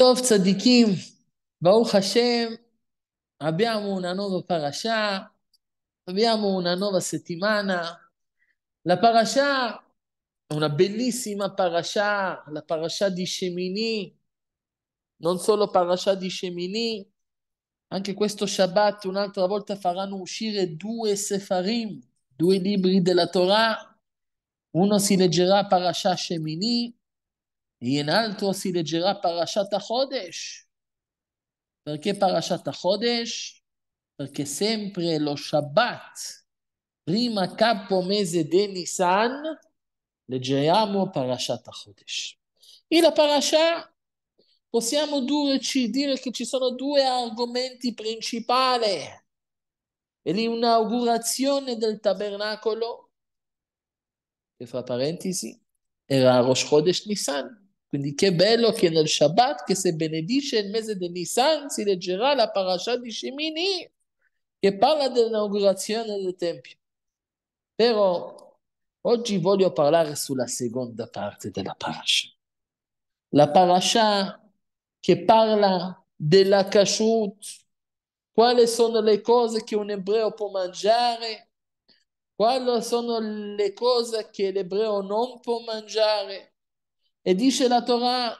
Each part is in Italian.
Tov Tzadikim, Baruch Hashem, abbiamo una nuova parasha, abbiamo una nuova settimana. La parasha una bellissima parasha, la parasha di Shemini, non solo parasha di Shemini, anche questo Shabbat un'altra volta faranno uscire due Sefarim, due libri della Torah. Uno si leggerà parasha Shemini, e in alto si leggerà Parashat Chodesh. Perché Parashat Chodesh? Perché sempre lo Shabbat, prima capo mese di Nisan, leggiamo Parashat Chodesh. E la Parashat possiamo durci, dire che ci sono due argomenti principali. E l'inaugurazione del tabernacolo, che fra parentesi era Rosh Chodesh Nisan, quindi che bello che nel Shabbat che si benedice il mese di Nisan si leggerà la parasha di Shemini che parla dell'inaugurazione del Tempio. Però oggi voglio parlare sulla seconda parte della parasha. La parasha che parla della kashrut, quali sono le cose che un ebreo può mangiare, quali sono le cose che l'ebreo non può mangiare. E dice la Torah,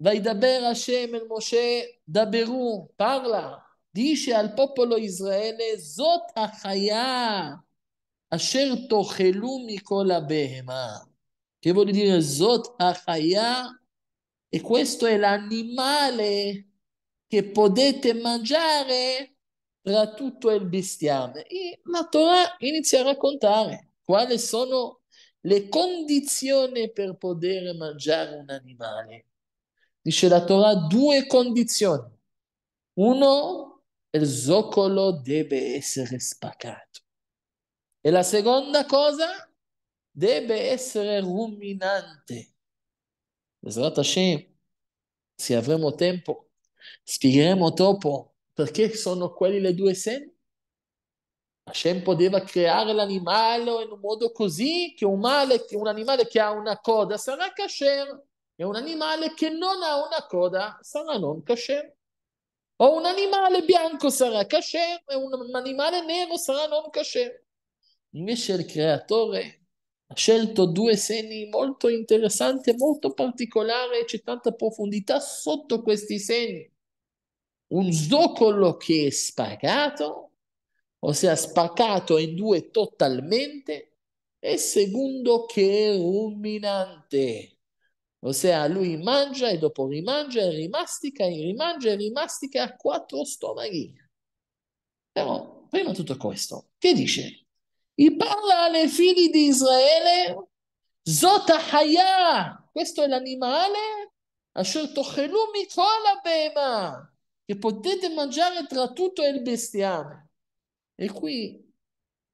vai da Hashem el Moshe, da parla, dice al popolo Israele, Zot Achaya, Asher Tochelu Mikola Behema, che vuol dire Zot Achaya, e questo è l'animale che potete mangiare tra tutto il bestiame. E la Torah inizia a raccontare quali sono le condizioni per poter mangiare un animale. Dice la Torah due condizioni. Uno, il zoccolo deve essere spaccato. E la seconda cosa, deve essere ruminante. Esrat Hashem, se avremo tempo, spiegheremo dopo perché sono quelli le due segni Hashem poteva creare l'animale in un modo così che un, male, che un animale che ha una coda sarà kasher e un animale che non ha una coda sarà non kasher. O un animale bianco sarà kasher e un animale nero sarà non kasher. Invece il creatore ha scelto due segni molto interessanti molto particolari e c'è tanta profondità sotto questi segni. Un zoccolo che è spagato ossia spaccato in due totalmente, e secondo che ruminante, ossia lui mangia e dopo rimangia e rimastica e rimangia e rimastica a quattro stomaghi. Però, prima di tutto questo, che dice? I parla alle figli di Israele, Zotahaya, questo è l'animale, ha scelto Mikola Bema, che potete mangiare tra tutto il bestiame e qui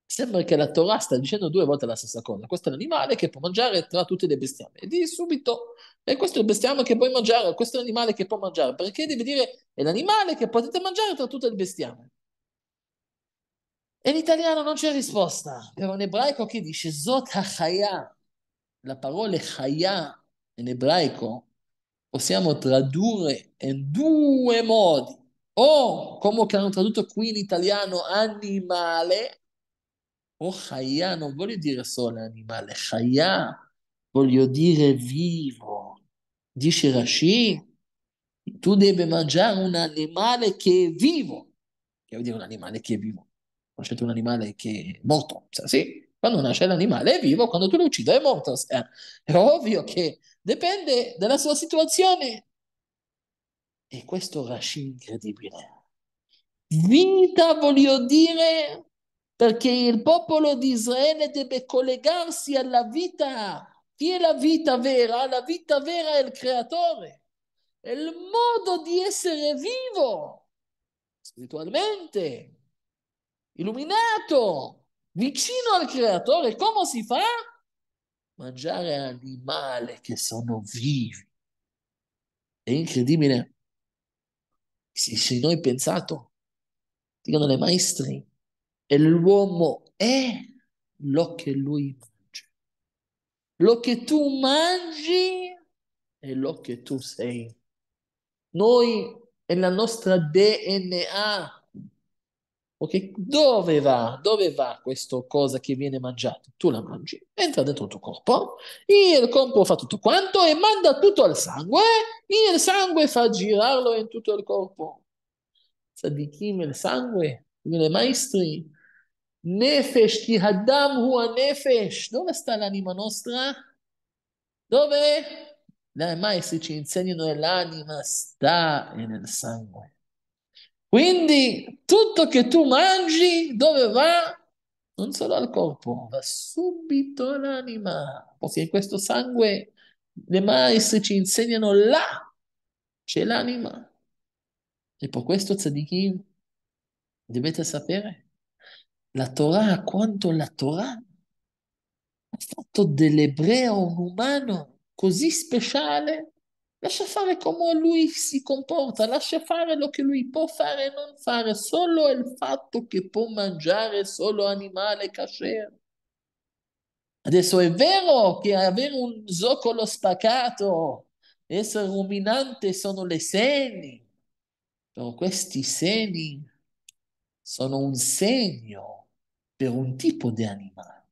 sembra che la Torah sta dicendo due volte la stessa cosa. Questo è l'animale che può mangiare tra tutte le bestiame. E di subito, e questo è il bestiame che puoi mangiare, questo è l'animale che può mangiare, perché devi dire è l'animale che potete mangiare tra tutte le bestiame. E in italiano non c'è risposta, per un ebraico che dice Zot ha-chaya, la parola chaya in ebraico possiamo tradurre in due modi o come che hanno tradotto qui in italiano animale, o chaya non voglio dire solo animale, chaya voglio dire vivo. Dice Rashi, tu devi mangiare un animale che è vivo. Che vuol dire un animale che è vivo? Conoscete un animale che è morto? Cioè, sì, quando nasce l'animale è vivo, quando tu lo uccidi è morto. Eh. È ovvio che dipende dalla sua situazione. E questo Rashi incredibile. Vita, voglio dire, perché il popolo di Israele deve collegarsi alla vita. Chi è la vita vera? La vita vera è il creatore, è il modo di essere vivo, spiritualmente, illuminato, vicino al creatore. Come si fa? Mangiare animali che sono vivi. È incredibile se noi pensato, dicono le maestre, e l'uomo è lo che lui mangia. Lo che tu mangi è lo che tu sei. Noi è la nostra DNA Ok? Dove va? Dove va questa cosa che viene mangiata? Tu la mangi, entra dentro il tuo corpo, il corpo fa tutto quanto e manda tutto al sangue, eh? il sangue fa girarlo in tutto il corpo. Sadikim, il sangue, i maestri. Nefesh, chi Haddam hua nefesh. Dove sta l'anima nostra? Dove? I maestri ci insegnano che l'anima sta nel sangue. Quindi tutto che tu mangi, dove va? Non solo al corpo, va subito all'anima, perché questo sangue, le maestre ci insegnano là, c'è l'anima. E per questo, tzadikim, dovete sapere, la Torah, quanto la Torah ha fatto dell'ebreo un umano così speciale Lascia fare come lui si comporta, lascia fare lo che lui può fare e non fare, solo il fatto che può mangiare solo animale kasher. Adesso è vero che avere un zoccolo spaccato, essere ruminante sono le seni, però questi seni sono un segno per un tipo di animale.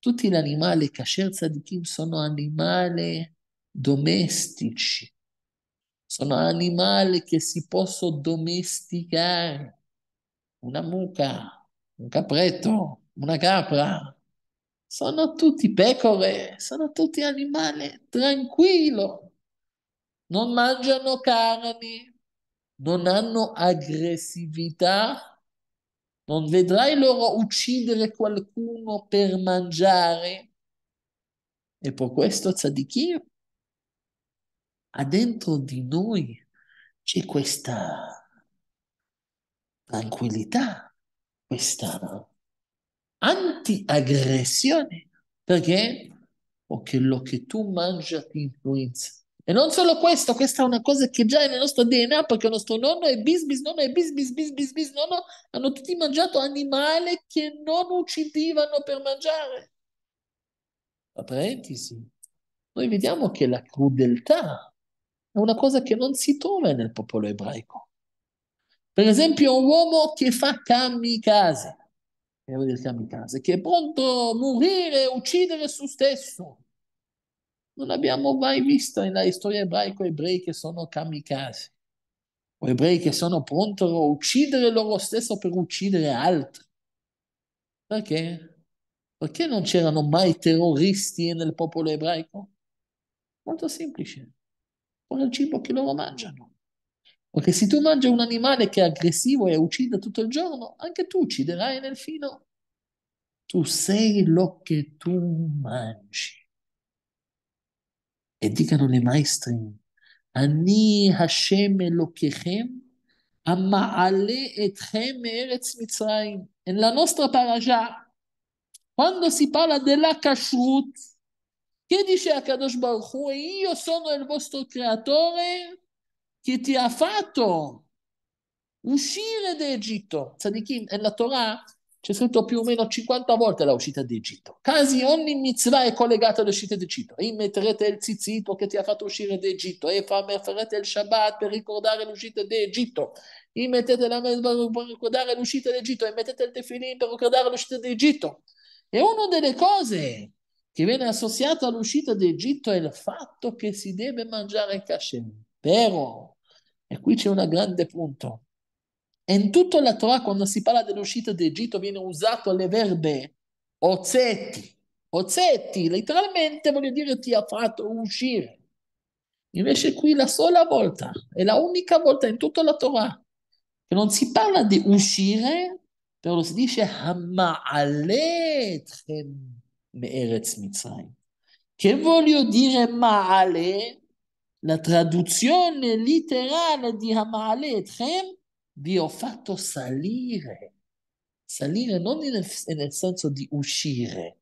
Tutti gli animali kasher tzadikim sono animali domestici, sono animali che si possono domesticare, una mucca, un capretto, una capra, sono tutti pecore, sono tutti animali tranquillo, non mangiano carni, non hanno aggressività, non vedrai loro uccidere qualcuno per mangiare. E per questo tzadikio dentro di noi c'è questa tranquillità, questa anti-aggressione, perché o oh, quello che tu mangia ti influenza. E non solo questo, questa è una cosa che già è nel nostro DNA, perché il nostro nonno e bis bis nonno e bis bis bis bis bis nonno hanno tutti mangiato animali che non uccidivano per mangiare. A parentesi, noi vediamo che la crudeltà è una cosa che non si trova nel popolo ebraico. Per esempio, un uomo che fa kamikaze, kamikaze che è pronto a morire, uccidere se stesso. Non abbiamo mai visto nella storia ebraica ebrei che sono kamikaze, o ebrei che sono pronti a uccidere loro stesso per uccidere altri. Perché? Perché non c'erano mai terroristi nel popolo ebraico? Molto semplice con il cibo che loro mangiano. Perché se tu mangi un animale che è aggressivo e uccide tutto il giorno, anche tu ucciderai nel fino. Tu sei lo che tu mangi. E dicano le maestri, אני השם אלוקיכם, המעלה אתכם מארץ מצרים. E la nostra parasha, quando si parla della kashrut, che dice Akadosh Baruch Hu? Io sono il vostro creatore che ti ha fatto uscire d'Egitto. Sadikim, nella Torah c'è scritto più o meno 50 volte l'uscita d'Egitto. Casi ogni mitzvah è collegata all'uscita d'Egitto. E metterete il zizzito che ti ha fatto uscire d'Egitto. E farete il Shabbat per ricordare l'uscita d'Egitto. E mettete la mezza per ricordare l'uscita d'Egitto. E mettete il tefilin per ricordare l'uscita d'Egitto. E una delle cose che viene associato all'uscita d'Egitto è il fatto che si deve mangiare kasher. Però, e qui c'è un grande punto, in tutta la Torah quando si parla dell'uscita d'Egitto viene usato le verbe ozetti. Ozetti, letteralmente voglio dire ti ha fatto uscire. Invece qui la sola volta, è la unica volta in tutta la Torah che non si parla di uscire, però si dice Hamma'aletchem Me'eretz Mitzrayim. Che voglio dire Ma'ale? La traduzione letterale di Ma'ale Etchem, vi ho fatto salire. Salire non nel, senso di uscire.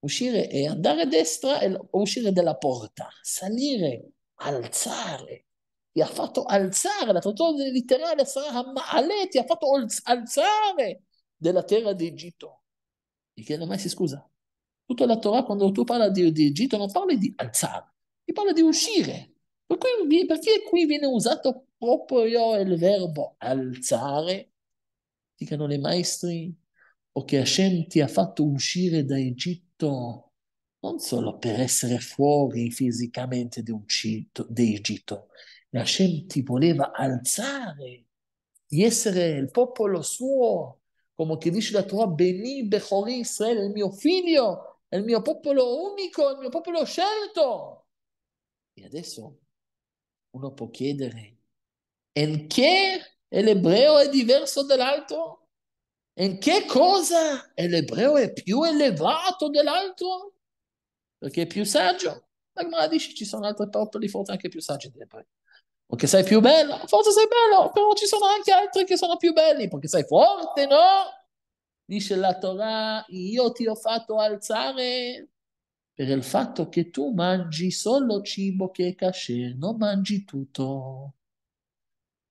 Uscire è andare a destra e uscire dalla porta. Salire, alzare ti ha fatto alzare, la traduzione letterale sarà Ma'ale, ti ha fatto alzare della terra d'Egitto. E chiede mai si scusa, Tutta la Torah, quando tu parli di, di Egitto, non parli di alzare, ti parla di uscire. Per cui, perché qui viene usato proprio il verbo alzare? Dicano le maestri, o che Hashem ti ha fatto uscire da Egitto non solo per essere fuori fisicamente di Egitto, Hashem ti voleva alzare, di essere il popolo suo, come che dice la Torah, Beni Bechori Israele, il mio figlio, è il mio popolo unico, il mio popolo scelto. E adesso uno può chiedere, in che l'ebreo è diverso dall'altro? In che cosa l'ebreo è più elevato dell'altro? Perché è più saggio. La Gemara dice ci sono altri popoli forse anche più saggi dell'ebreo. Perché sei più bello, forse sei bello, però ci sono anche altri che sono più belli, perché sei forte, no? dice la Torah, io ti ho fatto alzare per il fatto che tu mangi solo cibo che è kasher, non mangi tutto.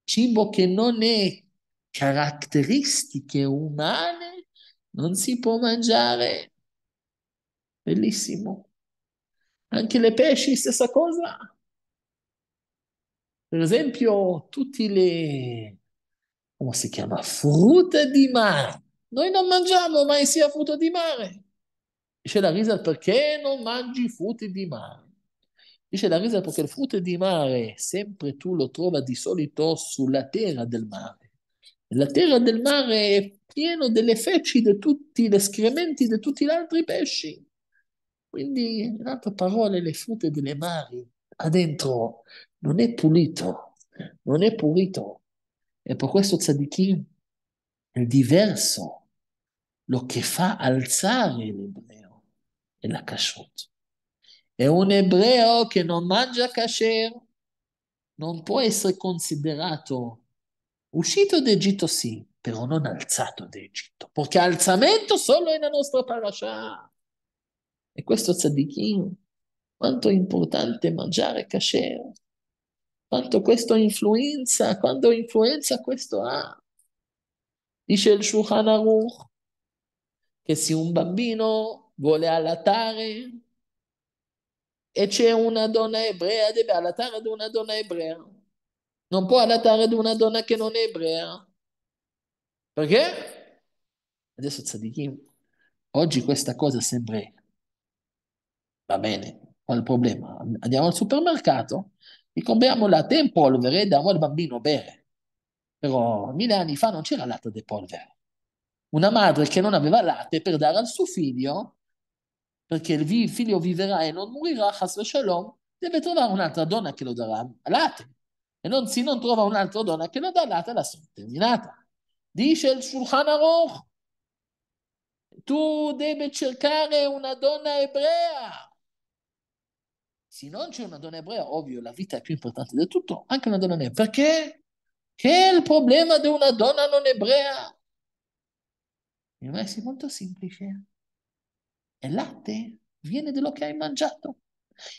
Cibo che non è caratteristiche umane, non si può mangiare. Bellissimo. Anche le pesci, stessa cosa. Per esempio, tutti le... come si chiama? Frutta di mare noi non mangiamo mai sia frutto di mare. Dice la risa perché non mangi frutti di mare? Dice la risa perché il frutto di mare sempre tu lo trovi di solito sulla terra del mare. La terra del mare è piena delle feci di tutti gli escrementi di tutti gli altri pesci. Quindi, in altre parole, le frutte delle mari dentro non è pulito, non è pulito. E per questo tzadikim il diverso, lo che fa alzare l'ebreo è la kashrut. È un ebreo che non mangia kasher, non può essere considerato uscito d'Egitto sì, però non alzato d'Egitto, perché alzamento solo è la nostra parasha. E questo tzadikim, quanto è importante mangiare kasher, quanto questo influenza, quanto influenza questo ha dice il Shulchan Aruch che se un bambino vuole allattare e c'è una donna ebrea, deve allattare ad una donna ebrea. Non può allattare ad una donna che non è ebrea. Perché? Adesso tzadikim, oggi questa cosa sembra va bene, qual è il problema? Andiamo al supermercato e compriamo latte in polvere e diamo al bambino bere. Però mille anni fa non c'era latte di polvere. Una madre che non aveva latte per dare al suo figlio, perché il figlio viverà e non morirà, shalom, deve trovare un'altra donna che lo darà latte. E non si non trova un'altra donna che lo dà latte, la sono terminata. Dice il Shulchan Aruch, tu devi cercare una donna ebrea. Se non c'è una donna ebrea, ovvio, la vita è più importante di tutto, anche una donna ebrea. Perché? Che è il problema di una donna non ebrea? Il verso è molto semplice. Il latte viene da quello che hai mangiato.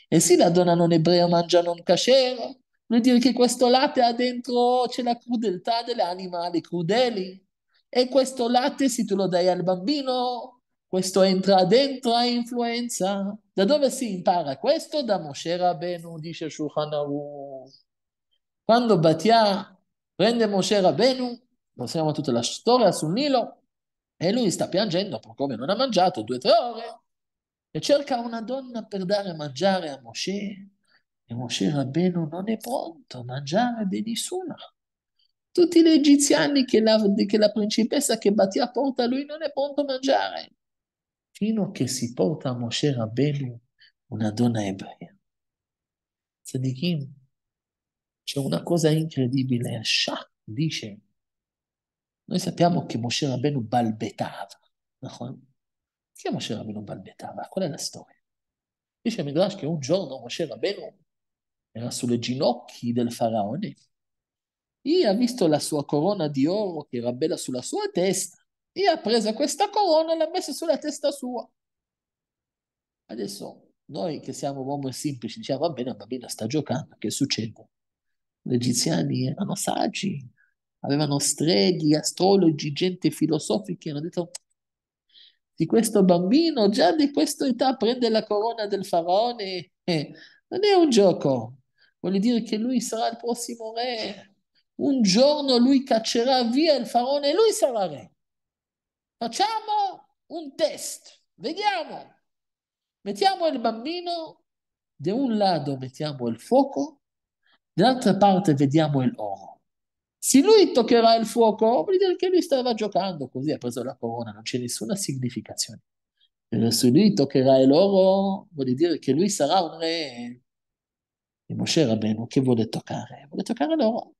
E se la donna non ebrea mangia non cascero, vuol dire che questo latte ha dentro c'è la crudeltà degli animali crudeli. E questo latte, se tu lo dai al bambino, questo entra dentro a influenza. Da dove si impara questo? Da Moshe Rabbeinu, dice Shulchan Quando Batia prende Moshe Rabenu, passiamo tutta la storia sul Nilo, e lui sta piangendo per come non ha mangiato due o tre ore, e cerca una donna per dare a mangiare a Moshe, e Moshe Rabenu non è pronto a mangiare di nessuna. Tutti gli egiziani che la, che la principessa che battia a porta lui non è pronto a mangiare. Fino a che si porta a Moshe Rabenu una donna ebrea. Tzadikim, c'è una cosa incredibile, Shah dice, noi sappiamo che Moshe Rabbeinu balbettava, no? Perché Moshe Rabbeinu balbettava? Qual è la storia? Dice Midrash che un giorno Moshe Rabbeinu era sulle ginocchia del faraone e ha visto la sua corona di oro che era bella sulla sua testa e ha preso questa corona e l'ha messa sulla testa sua. Adesso noi che siamo uomini semplici diciamo va bene, la bambina sta giocando, che succede? gli egiziani erano saggi, avevano streghi, astrologi, gente filosofica, hanno detto di questo bambino già di questa età prende la corona del faraone, eh, non è un gioco, vuol dire che lui sarà il prossimo re, un giorno lui caccerà via il faraone e lui sarà re. Facciamo un test, vediamo. Mettiamo il bambino, da un lato mettiamo il fuoco Dall'altra parte vediamo il oro. Se lui toccherà il fuoco, vuol dire che lui stava giocando così, ha preso la corona, non c'è nessuna significazione. Però se lui toccherà l'oro, vuol dire che lui sarà un re. E Moshe Rabbeinu che vuole toccare? Vuole toccare l'oro.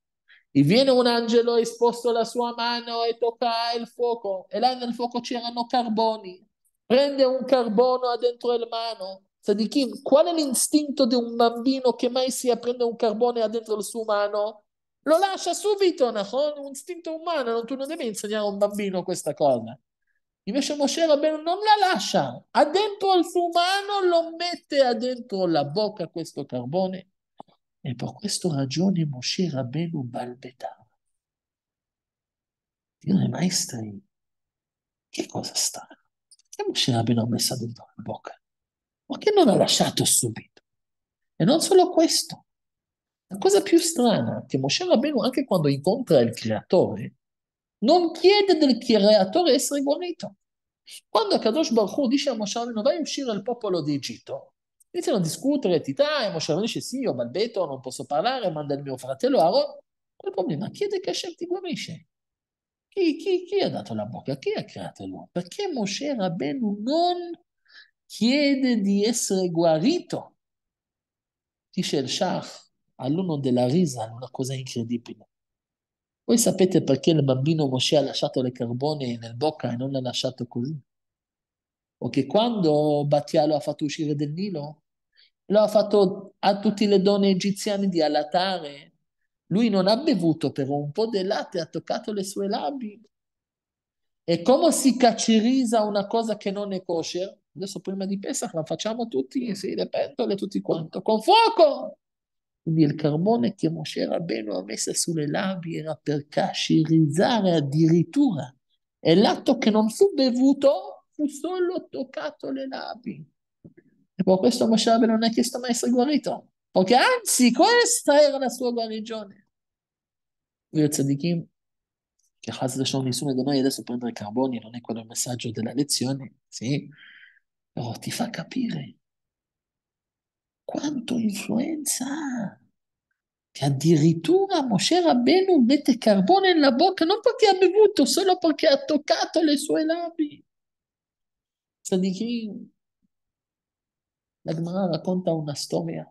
E viene un angelo e sposta la sua mano e tocca il fuoco. E là nel fuoco c'erano carboni. Prende un carbono dentro la mano Sadikin, qual è l'istinto di un bambino che mai si prende un carbone e ha dentro il suo umano? Lo lascia subito, Nahon, un istinto umano, non, tu non devi insegnare a un bambino questa cosa. Invece Moshe Rabbeinu non la lascia, ha dentro il suo umano, lo mette dentro la bocca questo carbone e per questa ragione Moshe Rabbeinu balbettava. Dire maestri, che cosa strana? Che Moshe Rabbeinu ha messo dentro la bocca? ma che non ha lasciato subito. E non solo questo. La cosa più strana è che Moshe Rabbeinu, anche quando incontra il creatore, non chiede del creatore essere guarito. Quando Kadosh Baruch Hu dice a Moshe Rabbeinu vai a uscire dal popolo di Egitto, iniziano a discutere, ti dai, Moshe Rabbeinu dice sì, ho balbetto, non posso parlare, manda il mio fratello Aaron. Quel problema? Chiede che Hashem ti guarisce. Chi, chi, chi, ha dato la bocca? Chi ha creato l'uomo? Perché Moshe Rabbeinu non chiede di essere guarito. Dice il Shah all'uno della risa, una cosa incredibile. Voi sapete perché il bambino Mosè ha lasciato le carbone nel bocca e non l'ha lasciato così? O che quando Battia lo ha fatto uscire del Nilo, lo ha fatto a tutte le donne egiziane di allatare. Lui non ha bevuto per un po' di latte, ha toccato le sue labbra. E come si cacirisa una cosa che non è kosher? adesso prima di Pesach la facciamo tutti, sì, le pentole, tutti quanto, con fuoco! Quindi il carbone che Moshe Rabbeinu ha messo sulle labbra era per cascirizzare addirittura. E l'atto che non fu bevuto fu solo toccato le labbra. E per questo Moshe Rabbeinu non è chiesto mai essere guarito. Perché anzi, questa era la sua guarigione. Il tzadikim che Hasdashon nessuno di noi adesso prendere carboni non è quello il messaggio della lezione, sì? però ti fa capire quanto influenza ha. Che addirittura Moshe Rabbenu mette carbone nella bocca non perché ha bevuto, solo perché ha toccato le sue labbra. Sadichim. La Gemara racconta una storia.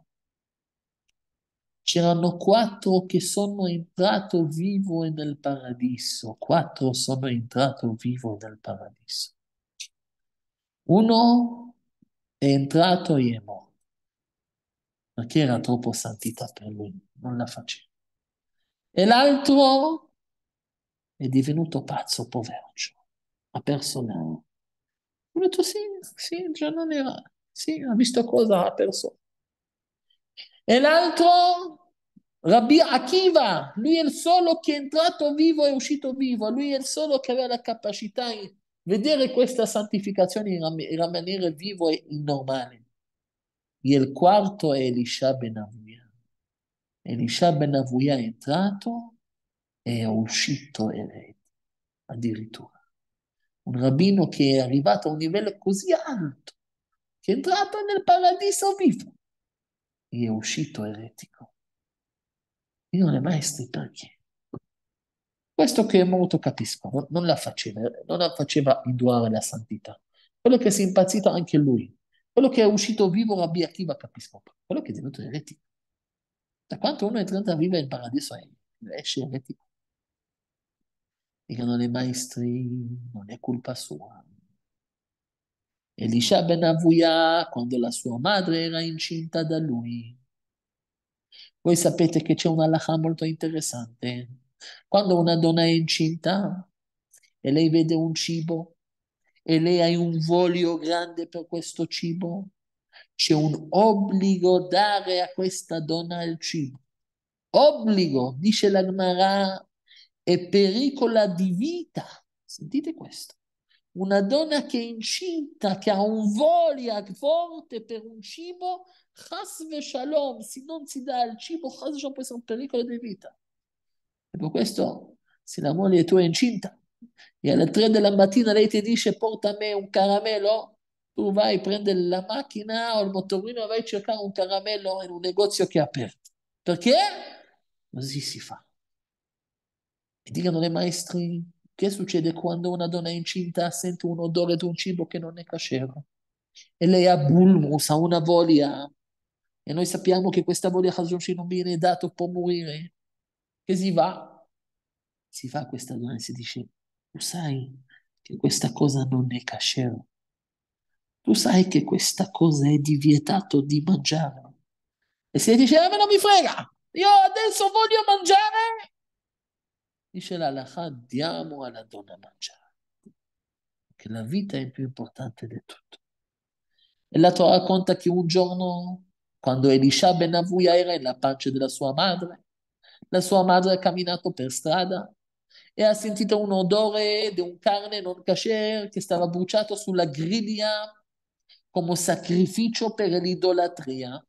C'erano quattro che sono entrati vivo nel paradiso. Quattro sono entrati vivo nel paradiso. Uno è entrato e è morto, perché era troppo santità per lui, non la faceva. E l'altro è divenuto pazzo, poveraccio, ha perso l'anno. Ho detto sì, sì, già non era, sì, ha visto cosa ha perso. E l'altro, Rabbi Akiva, lui è il solo che è entrato vivo e uscito vivo, lui è il solo che aveva la capacità Vedere questa santificazione e rimanere vivo è normale. E il quarto è Elisha ben Avuia. Elisha ben Avuia è entrato e è uscito erede, addirittura. Un rabbino che è arrivato a un livello così alto, che è entrato nel paradiso vivo e è uscito eretico. Io non è maestro perché. Questo che molto capisco, non, la faceva, non la faceva induare la santità. Quello che si è impazzito anche lui, quello che è uscito vivo Rabbi Akiva capisco, quello che è diventato eretico. Da quanto uno è entrato a vivere in paradiso è, eh, esce eretico. Dicono i maestri, non è colpa sua. Elisha ben Avuya, quando la sua madre era incinta da lui. Voi sapete che c'è una lacha molto interessante quando una donna è incinta e lei vede un cibo e lei ha un voglio grande per questo cibo, c'è un obbligo dare a questa donna il cibo. Obbligo, dice la Gemara, è pericola di vita. Sentite questo. Una donna che è incinta, che ha un voglia forte per un cibo, chasve shalom, se non si dà il cibo, chasve shalom può essere un pericolo di vita per ecco, questo, se la moglie tua è incinta e alle 3 della mattina lei ti dice porta a me un caramello, tu vai, a prendere la macchina o il motorino e vai a cercare un caramello in un negozio che è aperto. Perché? Così si fa. E dicono le maestri, che succede quando una donna è incinta sente un odore di un cibo che non è cascero? E lei ha bulmus, ha una voglia. E noi sappiamo che questa voglia Hashem non viene data può morire che si va, si fa questa e si dice, tu sai che questa cosa non è kasher, tu sai che questa cosa è di vietato di mangiare. E si dice, ah, a me non mi frega, io adesso voglio mangiare, dice l'alakha, diamo alla donna a mangiare, che la vita è più importante di tutto. E la Torah racconta che un giorno, quando Elisha ben Avuia era nella pancia della sua madre, la sua madre ha camminato per strada e ha sentito un odore di un carne non kasher che stava bruciato sulla griglia come sacrificio per l'idolatria.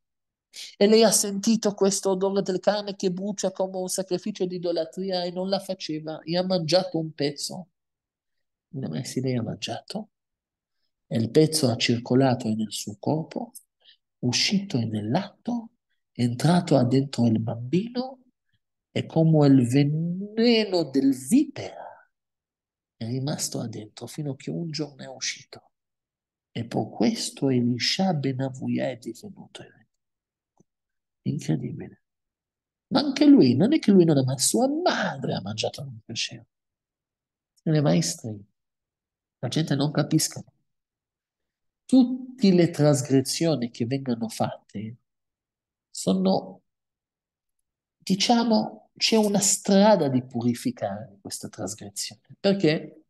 E lei ha sentito questo odore del carne che brucia come un sacrificio di idolatria e non la faceva, e ha mangiato un pezzo. Ma si lei ha mangiato, e il pezzo ha circolato nel suo corpo, uscito nell'atto, è entrato dentro il bambino è come il veneno del vipera è rimasto dentro fino a che un giorno è uscito. E per questo Elisha ben Avuia è divenuto incredibile. Ma anche lui, non è che lui non ha mangiato, sua madre ha mangiato non piaceva. Le maestre la gente non capisca. Tutte le trasgressioni che vengono fatte sono, diciamo, c'è una strada di purificare questa trasgressione. Perché?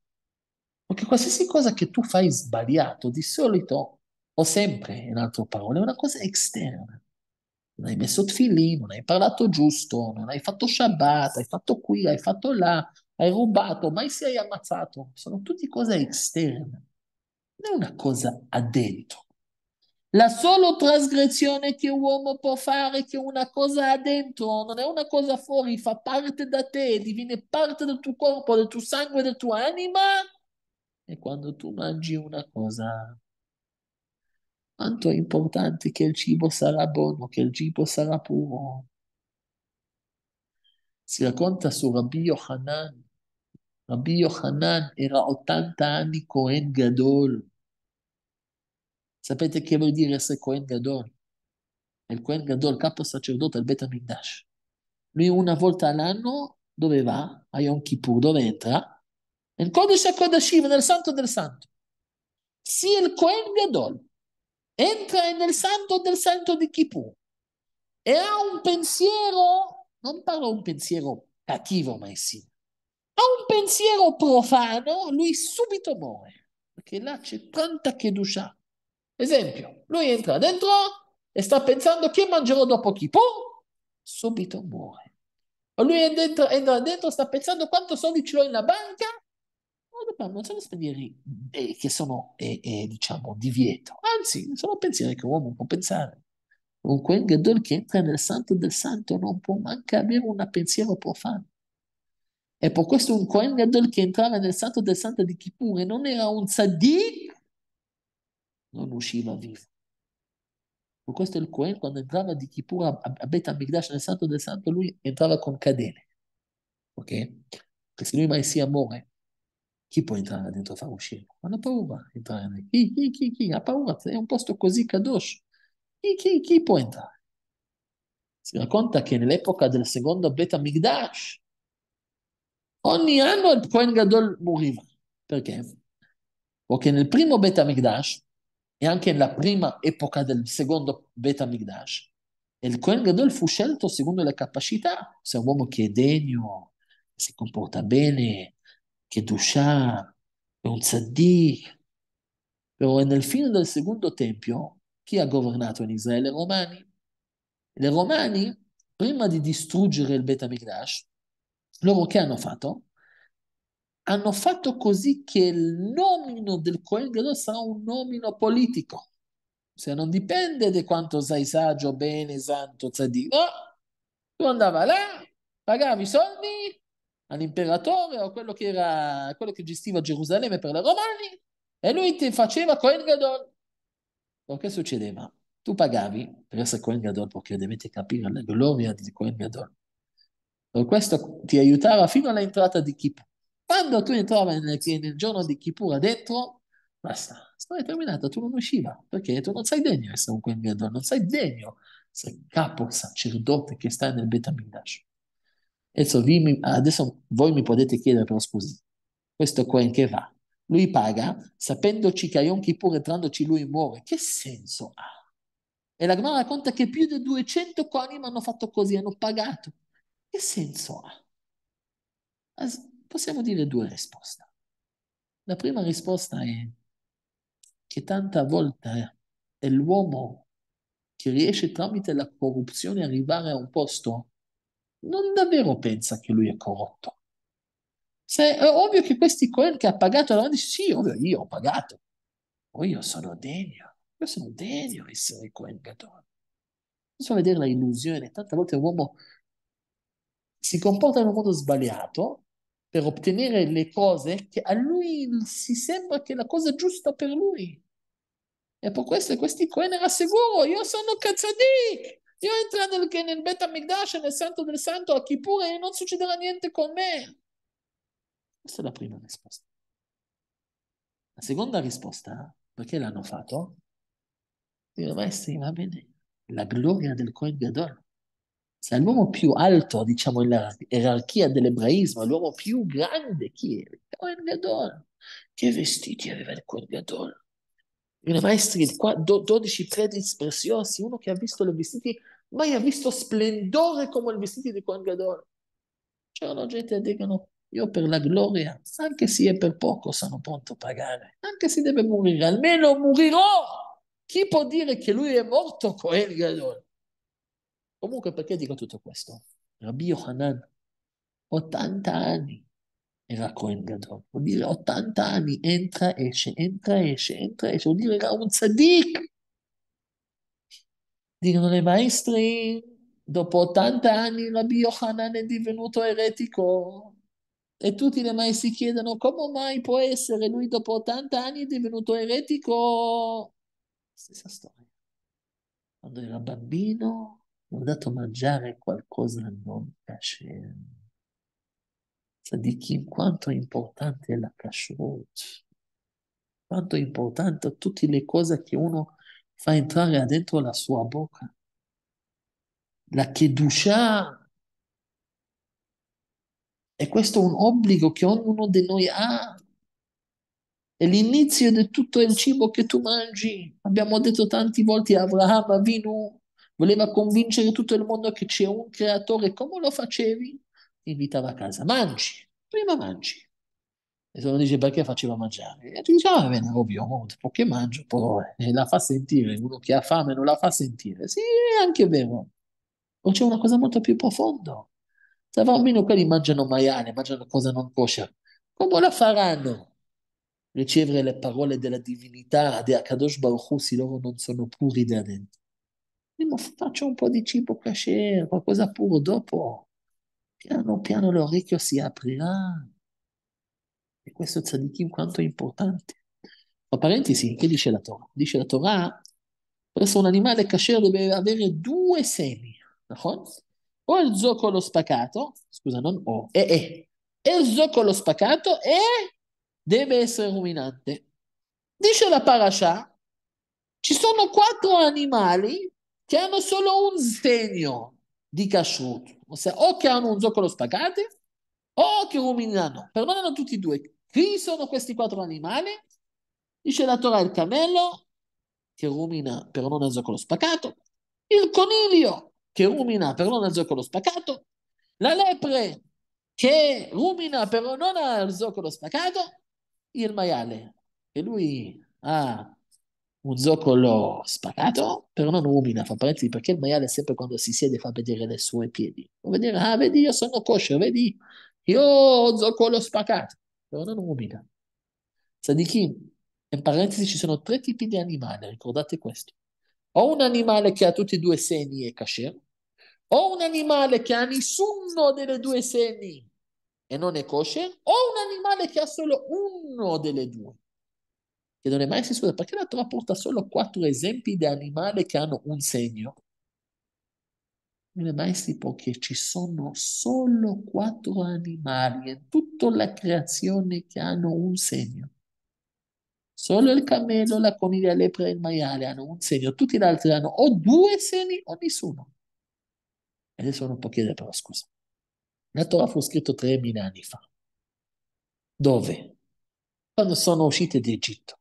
Perché qualsiasi cosa che tu fai sbagliato, di solito, o sempre, in altre parole, è una cosa esterna. Non hai messo tfilin, non hai parlato giusto, non hai fatto Shabbat, hai fatto qui, hai fatto là, hai rubato, mai sei ammazzato. Sono tutte cose esterne. Non è una cosa addentro. La sola trasgressione che un uomo può fare, che una cosa ha dentro, non è una cosa fuori, fa parte da te, diviene parte del tuo corpo, del tuo sangue, della tua anima, è quando tu mangi una cosa. Quanto è importante che il cibo sarà buono, che il cibo sarà puro. Si racconta su Rabbi Yohanan. Rabbi Yohanan era 80 anni Cohen Gadol Sapete che vuol dire essere Cohen Gadol? È il Cohen Gadol, capo sacerdote al Bet Amikdash. Lui una volta all'anno dove va? A Yom Kippur, dove entra? Nel Kodesh HaKodashim, nel Santo del Santo. Sia il Cohen Gadol entra nel Santo del Santo di Kippur e ha un pensiero, non parlo un pensiero cattivo, ma sì, ha un pensiero profano, lui subito muore, perché là c'è tanta chedusha, Esempio, lui entra dentro e sta pensando che mangerò dopo chi? può, subito muore. O lui dentro, entra dentro, e sta pensando quanto soldi ce l'ho in banca, non sono pensieri che sono, eh, eh, diciamo, di vieto, anzi, sono pensieri che un uomo può pensare. Un quel Gadol che entra nel santo del santo non può neanche avere un pensiero profano. E ecco, per questo un quel Gadol che entrava nel santo del santo di Kippur e non era un tzaddik, non usciva vivo. Per questo il Cohen quando entrava di Kippur a, a Bet Amigdash nel Santo del Santo, lui entrava con catene. Ok? Perché se lui mai sia amore, chi può entrare dentro e far uscire? Hanno paura entrare dentro. Chi, chi, chi, chi? Ha paura, è un posto così kadosh. Chi, chi, chi può entrare? Si racconta che nell'epoca del secondo Bet Amigdash, ogni anno il Cohen Gadol moriva. Perché? Perché nel primo Bet Amigdash, e anche nella prima epoca del secondo Beta Amigdash. E il Kohen Gadol fu scelto secondo le capacità, se è un uomo che è degno, si comporta bene, che dusha, è un tzaddik. Però nel fine del secondo tempio, chi ha governato in Israele? I Romani. I Romani, prima di distruggere il Beta Amigdash, loro che hanno fatto? hanno fatto così che il nomino del Cohen Gadol sarà un nomino politico. Se non dipende di quanto sei saggio, bene, santo, zadino, tu andava là, pagavi i soldi all'imperatore o quello che, era, quello che gestiva Gerusalemme per i romani e lui ti faceva Cohen Gadol. O che succedeva? Tu pagavi per essere Cohen Gadol perché dovete capire la gloria di Cohen Gadol. questo ti aiutava fino all'entrata di Kippur. Quando tu entravi nel, nel giorno di Kippur dentro, basta, storia terminata, tu non usciva, perché tu non sei degno di essere un Kohen non sei degno sei capo sacerdote che sta nel Betamigdash. Adesso, vi, adesso voi mi potete chiedere, però scusi, questo Kohen che va, lui paga, sapendoci che a Yom Kippur entrandoci lui muore, che senso ha? E la Gemara racconta che più di 200 coni hanno fatto così, hanno pagato. Che senso ha? As- possiamo dire due risposte. La prima risposta è che tanta volta è l'uomo che riesce tramite la corruzione ad arrivare a un posto, non davvero pensa che lui è corrotto. Se è ovvio che questi Cohen che ha pagato davanti, sì, ovvio, io ho pagato. O oh, io sono degno, io sono degno di essere Cohen Gadol. Bisogna vedere l'illusione. Tante volte l'uomo si comporta in un modo sbagliato per ottenere le cose che a lui si sembra che è la cosa giusta per lui. E per questo questi coen era sicuro, io sono cazzadik, io entro nel, nel Bet Amigdash, nel Santo del Santo, a Kippur e non succederà niente con me. Questa è la prima risposta. La seconda risposta, perché l'hanno fatto? Dico, maestri, va bene, la gloria del coen Gadol sei l'uomo più alto, diciamo, nella gerarchia dell'ebraismo, l'uomo più grande chi è? Cohen Gadol. Che vestiti aveva il Cohen Gadol? Una maestri, 12 preti preziosi, uno che ha visto le vestiti, mai ha visto splendore come i vestiti di Cohen Gadol. C'erano gente che dicono, io per la gloria, anche se è per poco, sono pronto a pagare, anche se deve morire, almeno morirò. Chi può dire che lui è morto, Cohen Gadol? Comunque perché dico tutto questo? Rabbi Yohanan, 80 anni, era Cohen Gadol, vuol dire 80 anni, entra, esce, entra, esce, entra, esce, vuol dire era un tzaddik. Dicono le maestri, dopo 80 anni Rabbi Yohanan è divenuto eretico. E tutti i maestri chiedono come mai può essere lui dopo 80 anni è divenuto eretico. Stessa storia. Quando era bambino ho dato a mangiare qualcosa a non kasher. Sadikim, cioè, quanto è importante la kashrut, quanto è importante tutte le cose che uno fa entrare dentro la sua bocca. La kedusha, e questo è un obbligo che ognuno di noi ha. È l'inizio di tutto il cibo che tu mangi. Abbiamo detto tante volte a Abraham, Vinu, voleva convincere tutto il mondo che c'è un creatore, come lo facevi? invitava a casa, mangi, prima mangi. E se uno dice perché faceva mangiare, e tu dice, ah, bene, ovvio, dopo che mangio, però eh, la fa sentire, uno che ha fame non la fa sentire. Sì, è anche vero, ma c'è una cosa molto più profonda. Se bambino quelli mangiano maiale, mangiano cose non kosher, come la faranno? Ricevere le parole della divinità di Akadosh Baruch Hu se loro non sono puri da dentro faccio un po' di cibo cascero, qualcosa puro. dopo. Piano piano l'orecchio si aprirà. E questo tzadikim quanto è importante. Tra parentesi, che dice la Torah? Dice la Torah, presso un animale cascero deve avere due semi, o il zoccolo spaccato, scusa, non o, e, e, e il zoccolo spaccato e deve essere ruminante. Dice la Parashah, ci sono quattro animali che hanno solo un segno di kashrut, ossia o che hanno un zoccolo spaghetti o che ruminano. Permangono tutti e due. Chi sono questi quattro animali? Dice la Torah il cammello, che rumina però non al zoccolo spaccato, il coniglio, che rumina però non al zoccolo spaccato, la lepre, che rumina però non al zoccolo spaccato, il maiale, che lui ha un zoccolo sparato, però non rumina, fa parentesi, perché il maiale sempre quando si siede fa vedere le sue piedi. Può dire, ah, vedi, io sono coscio, vedi, io ho zoccolo spaccato, però non rumina. Sadichim, in parentesi ci sono tre tipi di animali, ricordate questo. O un animale che ha tutti e due seni e kasher, o un animale che ha nessuno delle due seni e non è kosher, o un animale che ha solo uno delle due che non è mai sessuale, perché la Torah porta solo quattro esempi di animali che hanno un segno? Non è mai sì che ci sono solo quattro animali in tutta la creazione che hanno un segno. Solo il cammello, la coniglia lepre e il maiale hanno un segno, tutti gli altri hanno o due segni o nessuno. E adesso non può chiedere però scusa. La Torah fu scritta 3.000 anni fa. Dove? Quando sono uscite d'Egitto.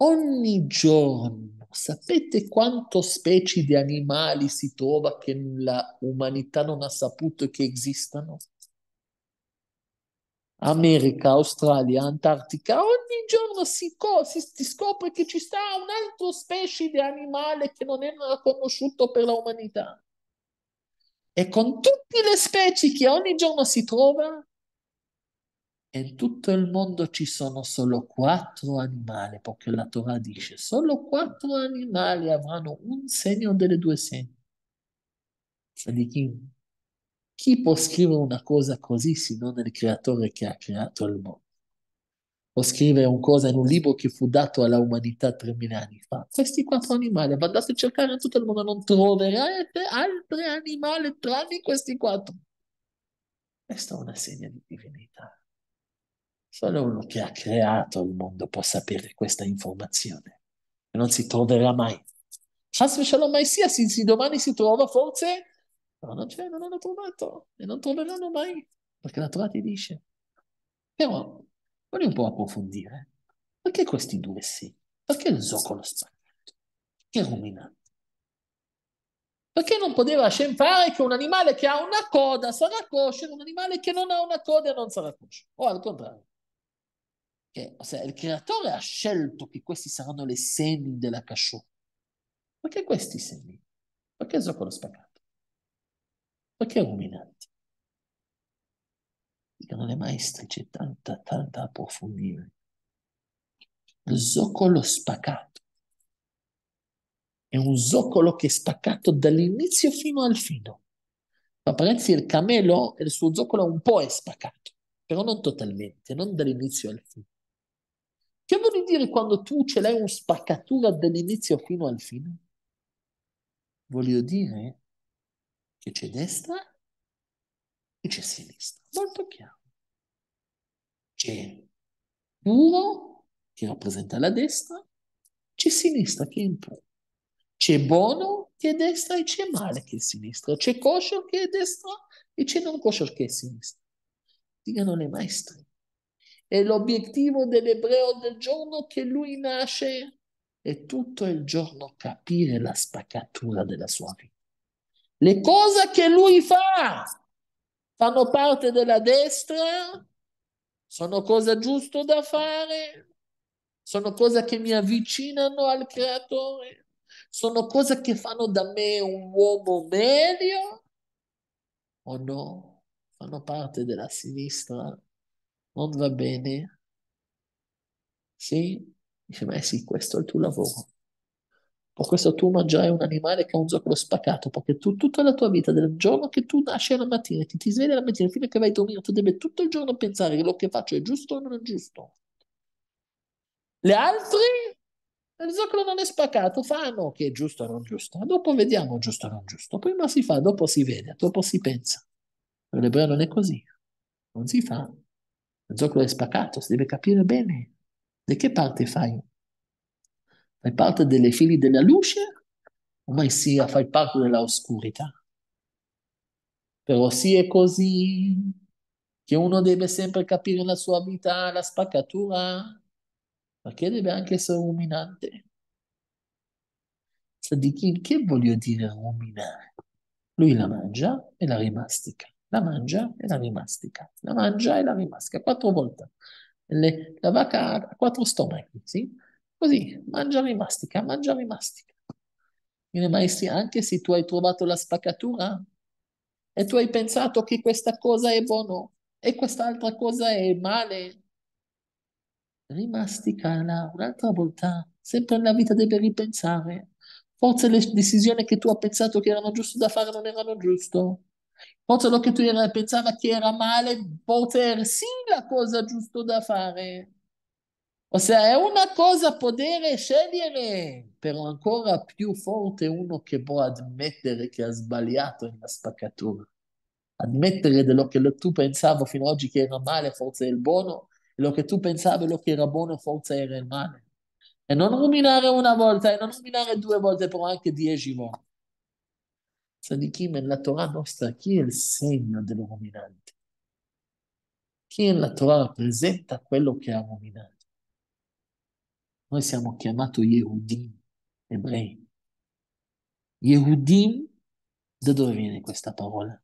Ogni giorno, sapete quante specie di animali si trova che l'umanità non ha saputo che esistano? America, Australia, Antartica, ogni giorno si, co- si, si scopre che ci sta un'altra specie di animale che non era conosciuto per l'umanità. E con tutte le specie che ogni giorno si trova, in tutto il mondo ci sono solo quattro animali, perché la Torah dice solo quattro animali avranno un segno delle due segni. Sadichim, chi può scrivere una cosa così se non il creatore che ha creato il mondo? Può scrivere una cosa in un libro che fu dato alla umanità 3000 anni fa. Questi quattro animali, andate a cercare in tutto il mondo, non troverete altri animali tranne questi quattro. Questa è una segna di divinità. Solo uno che ha creato il mondo può sapere questa informazione e non si troverà mai. Hasbe Shalom mai sia, se, domani si trova forse, no, non c'è, non hanno trovato e non troveranno mai, perché la Torah ti dice. Però voglio un po' approfondire. Perché questi due sì? Perché il zoccolo spaccato? Che ruminante? Perché non poteva scempare che un animale che ha una coda sarà kosher, un animale che non ha una coda non sarà kosher? O al contrario che o sea, il creatore ha scelto che questi saranno le semi della casciù. Perché questi semi? Perché zoccolo spaccato? Perché ruminanti? Dicono le maestre, c'è tanta, tanta approfondire. Lo zoccolo spaccato è un zoccolo che è spaccato dall'inizio fino al fino. Ma parentesi, il camelo, e il suo zoccolo un po' è spaccato, però non totalmente, non dall'inizio al fine. Che vuol dire quando tu ce l'hai una spaccatura dall'inizio fino al fine? Voglio dire che c'è destra e c'è sinistra. Molto chiaro. C'è puro che rappresenta la destra, c'è sinistra che è impuro. C'è buono che è destra e c'è male che è sinistra. C'è coscio che è destra e c'è non coscio che è sinistra. Dicano le maestre è l'obiettivo dell'ebreo del giorno che lui nasce e tutto il giorno capire la spaccatura della sua vita. Le cose che lui fa fanno parte della destra, sono cose giuste da fare, sono cose che mi avvicinano al creatore, sono cose che fanno da me un uomo medio o no? Fanno parte della sinistra non oh, va bene. Sì? Dice, beh sì, questo è il tuo lavoro. O questo tu mangerai un animale che ha un zoccolo spaccato, perché tu tutta la tua vita, dal giorno che tu nasci alla mattina, che ti svegli alla mattina, fino a che vai a dormire, tu devi tutto il giorno pensare che quello che faccio è giusto o non è giusto. Le altre il zoccolo non è spaccato, fanno che è giusto o non giusto. Dopo vediamo giusto o non giusto. Prima si fa, dopo si vede, dopo si pensa. l'ebreo non è così. Non si fa, il zoccolo è spaccato, si deve capire bene. Di che parte fai? Fai parte delle fili della luce o mai sia fai parte dell'oscurità? Però sì è così che uno deve sempre capire la sua vita, la spaccatura, ma che deve anche essere ruminante. Sadikin, che voglio dire ruminare? Lui la mangia e la rimastica la mangia e la rimastica, la mangia e la rimastica, quattro volte. Le, la vacca ha quattro stomachi, sì? Così, mangia e rimastica, mangia e rimastica. Quindi maestri, anche se tu hai trovato la spaccatura e tu hai pensato che questa cosa è buona e quest'altra cosa è male, rimasticala un'altra volta, sempre nella vita devi ripensare. Forse le decisioni che tu hai pensato che erano giuste da fare non erano giuste Forse lo che tu era, pensava che era male, potersi la cosa giusta da fare. Ossia, è una cosa poter scegliere, però ancora più forte uno che può admettere che ha sbagliato nella spaccatura. Admettere quello che tu pensavo fino ad oggi che era male, forse è il buono, e lo che tu pensavi lo che era buono, forse era il male. E non ruminare una volta, e non ruminare due volte, però anche dieci volte. Sadichim è la Torah nostra, chi è il segno dell'abominante? Chi è la Torah rappresenta quello che ha abominato? Noi siamo chiamati Yehudim, ebrei. Yehudim, da dove viene questa parola?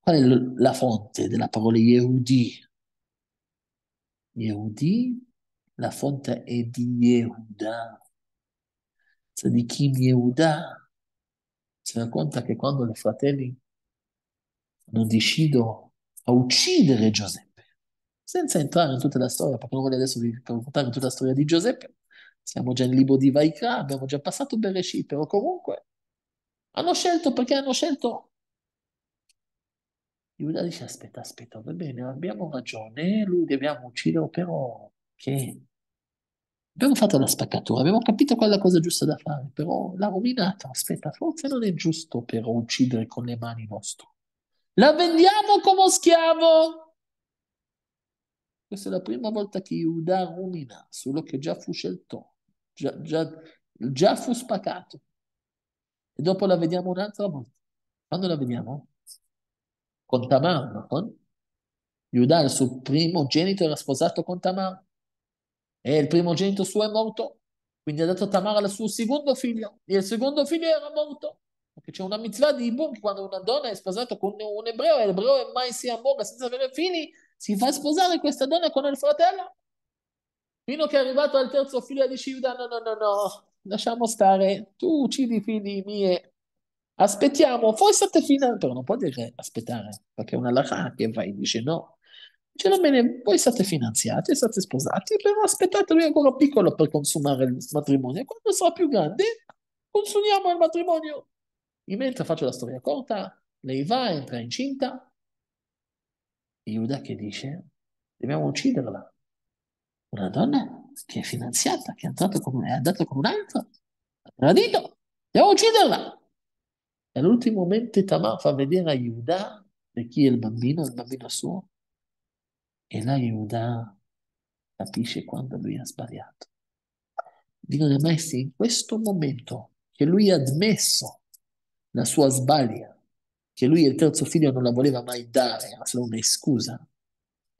Qual è la fonte della parola Yehudi? Yehudi, la fonte è di Yehuda. Tzadikim Yehuda si racconta che quando i fratelli hanno deciso a uccidere Giuseppe, senza entrare in tutta la storia, perché non voglio adesso vi raccontare tutta la storia di Giuseppe, siamo già in libro di Vaikra, abbiamo già passato Bereshit, però comunque hanno scelto perché hanno scelto. Giuda dice aspetta, aspetta, va bene, abbiamo ragione, lui dobbiamo uccidere, però che Abbiamo fatto la spaccatura, abbiamo capito qual è la cosa giusta da fare, però l'ha rovinata. Aspetta, forse non è giusto per uccidere con le mani nostro. La vendiamo come schiavo! Questa è la prima volta che Iuda rumina, solo che già fu scelto, già, già, già fu spaccato. E dopo la vediamo un'altra volta. Quando la vediamo? Con Tamar, no? Iuda, il suo primo genito, era sposato con Tamar e il primogenito suo è morto, quindi ha dato Tamara al suo secondo figlio, e il secondo figlio era morto. Perché c'è una mitzvah di Ibum quando una donna è sposata con un ebreo e l'ebreo è mai si amore senza avere figli, si fa sposare questa donna con il fratello. Fino che è arrivato al terzo figlio di Shivda, no, no, no, no, lasciamo stare, tu uccidi i figli miei. Aspettiamo, forse te fino, però non può dire aspettare, perché è una lacha che vai dice no, dicendo bene, voi state finanziati, state sposati, però aspettate lui ancora piccolo per consumare il matrimonio. Quando sarà più grande, consumiamo il matrimonio. In mentre faccio la storia corta, lei va, entra incinta. Iuda che dice, dobbiamo ucciderla. Una donna che è finanziata, che è andata con, è andata con un'altra, ha tradito, dobbiamo ucciderla. E all'ultimo momento Tamar fa vedere a Iuda di chi è il bambino, il bambino suo, e là Yehuda capisce quando lui ha sbagliato. Dio deve messi in questo momento che lui ha ammesso la sua sbaglia, che lui e il terzo figlio non la voleva mai dare, ma se non scusa.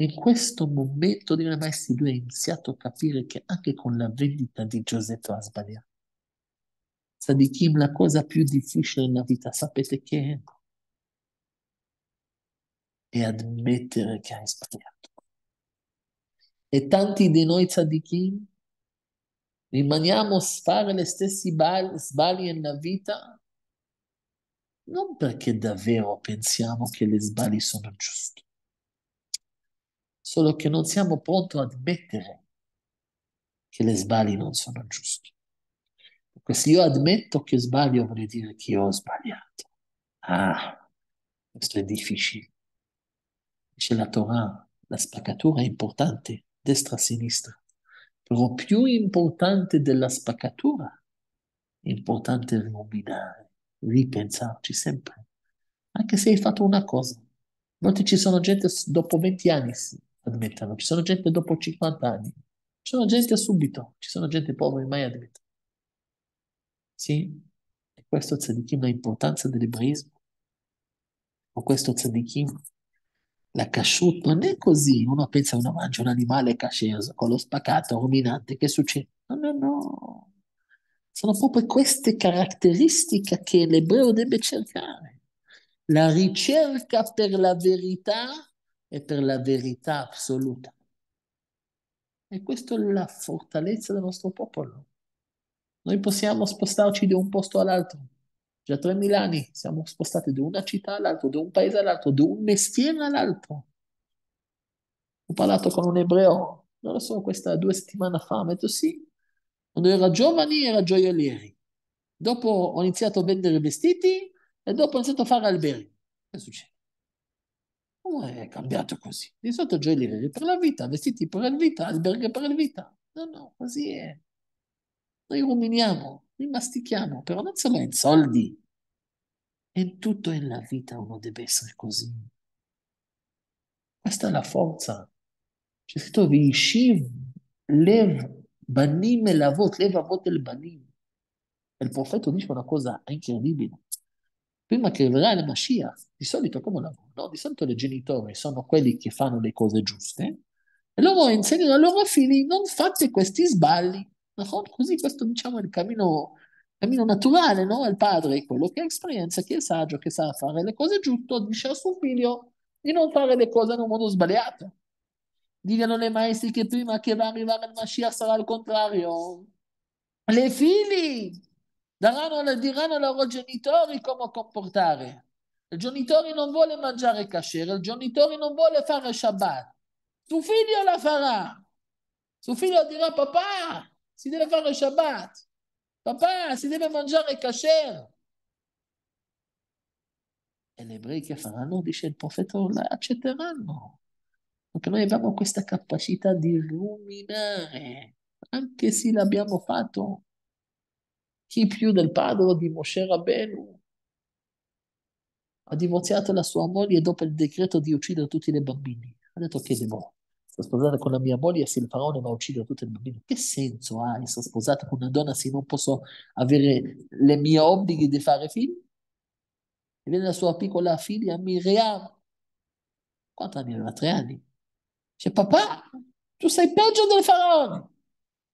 In questo momento Dio Messi lui ha iniziato a capire che anche con la vendita di Giuseppe ha sbagliato. Sadikim, la cosa più difficile nella vita, sapete che è? È ammettere che hai sbagliato. E tanti di noi tzadikim rimaniamo a fare le stesse sbagli nella vita non perché davvero pensiamo che le sbagli sono giusti, solo che non siamo pronti ad ammettere che le sbagli non sono giusti. Perché se io ammetto che sbaglio, vuol dire che io ho sbagliato. Ah, questo è difficile. Dice la Torah, la spaccatura è importante destra-sinistra, però più importante della spaccatura, importante ruminare, ripensarci sempre, anche se hai fatto una cosa. Molti ci sono gente dopo 20 anni si admettono, ci sono gente dopo 50 anni, ci sono gente subito, ci sono gente povera mai admettono. Sì, e questo tzadikim, l'importanza dell'ebraismo, o questo tzadikim la casciut non è così, uno pensa che uno mangia un animale casceoso con lo spaccato ruminante, che succede? No, no, no, sono proprio queste caratteristiche che l'ebreo deve cercare. La ricerca per la verità e per la verità assoluta. E questa è la fortezza del nostro popolo. Noi possiamo spostarci da un posto all'altro, Già 3.000 anni siamo spostati da una città all'altra, da un paese all'altro, da un mestiere all'altro. Ho parlato con un ebreo, non lo so, questa due settimane fa, mi ha detto sì, quando era giovane era gioiellieri. Dopo ho iniziato a vendere vestiti e dopo ho iniziato a fare alberi. Che succede? Come è cambiato così? Di solito gioiellieri per la vita, vestiti per la vita, alberghi per la vita. No, no, così è. Noi ruminiamo li mastichiamo, però non solo in soldi. E tutto nella vita uno deve essere così. Questa è la forza. C'è scritto Vishiv Lev Banim e Lavot, Lev Avot el Banim. Il profeta dice una cosa incredibile. Prima che verrà il Mashiach, di solito come lavorano? Di solito i genitori sono quelli che fanno le cose giuste e loro insegnano ai loro figli non fate questi sbagli. Così questo diciamo è il cammino, cammino naturale, no? Il padre, quello che ha esperienza, che è saggio, che sa fare le cose giuste, dice a suo figlio di non fare le cose in un modo sbagliato. Diglielo le maestri che prima che va a arrivare il Mashiach sarà il contrario. Le figli daranno, diranno ai loro genitori come comportare. Il genitore non vuole mangiare kasher, il genitore non vuole fare Shabbat. Suo figlio la farà. Suo figlio dirà papà, si deve fare Shabbat, papà, si deve mangiare kasher. E gli ebrei che faranno, dice il profeta, la accetteranno. Perché noi abbiamo questa capacità di ruminare, anche se l'abbiamo fatto. Chi più del padre di Moshe Rabbenu ha divorziato la sua moglie dopo il decreto di uccidere tutti i bambini. Ha detto che devo sono sposata con la mia moglie e se il faraone va a uccidere tutto il bambino, che senso ha essere sposata con una donna se non posso avere le mie obblighi di fare figli? E viene la sua piccola figlia Miriam, quanti anni aveva? Tre anni. Dice, papà, tu sei peggio del faraone.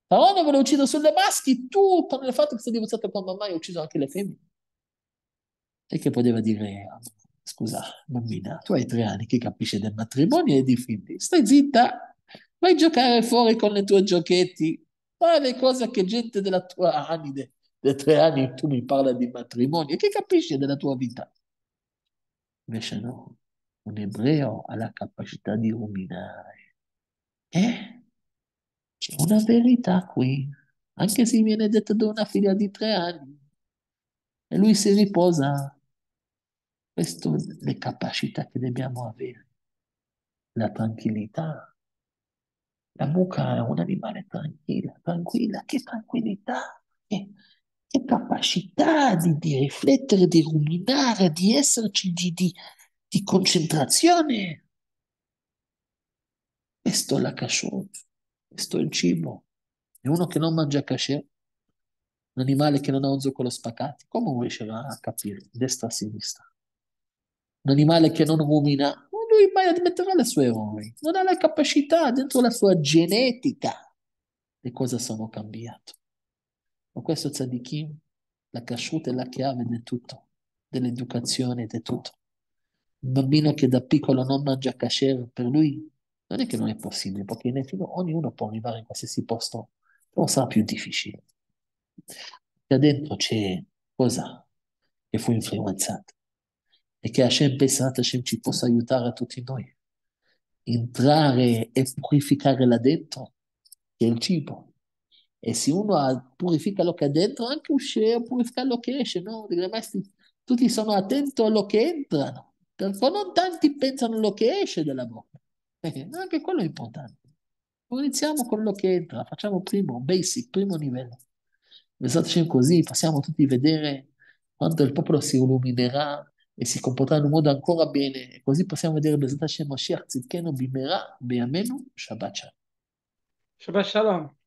Il Faraone voleva uccidere solo i maschi, tu, per il fatto che sei divorziato con mamma, hai ucciso anche le femmine. E che poteva dire, Scusa, bambina, tu hai tre anni, che capisce del matrimonio e di figli? Stai zitta, vai a giocare fuori con le tue giochetti, fai le cose che gente della tua anide, dei tre anni tu mi parli di matrimonio, che capisce della tua vita? Invece no, un ebreo ha la capacità di ruminare. Eh? C'è una verità qui, anche se viene detto da una figlia di tre anni. E lui si riposa queste le capacità che dobbiamo avere. La tranquillità. La mucca è un animale tranquillo, tranquilla, che tranquillità, che, che capacità di, di, riflettere, di ruminare, di esserci, di, di, di concentrazione. Questo è la kashrut, questo è il cibo. E uno che non mangia kasher, un animale che non ha un zucchero spaccato, come riuscirà a capire, destra a sinistra? un animale che non rumina, lui mai ammetterà le sue errori, non ha la capacità dentro la sua genetica di cosa sono cambiato. Ma questo tzadikim, la kashrut è la chiave di tutto, dell'educazione, di tutto. Un bambino che da piccolo non mangia kasher, per lui non è che non è possibile, perché in effetti ognuno può arrivare in qualsiasi posto, non sarà più difficile. Da dentro c'è cosa che fu influenzata e che Hashem, Besrat Hashem, ci possa aiutare a tutti noi. Entrare e purificare là dentro, che è il cibo. E se uno purifica lo che ha dentro, anche uscire a purificare lo che esce, no? tutti sono attenti a lo che entrano, perché non tanti pensano a lo che esce dalla bocca. Eh, anche quello è importante. Iniziamo con lo che entra, facciamo primo, basic, primo livello. Besrat Hashem così possiamo tutti vedere quanto il popolo si illuminerà e si comporta in un modo ancora bene e così possiamo vedere Besat Hashem Mashiach Tzidkenu Bimera, Beyamenu, Shabbat Shalom. Shabbat Shalom.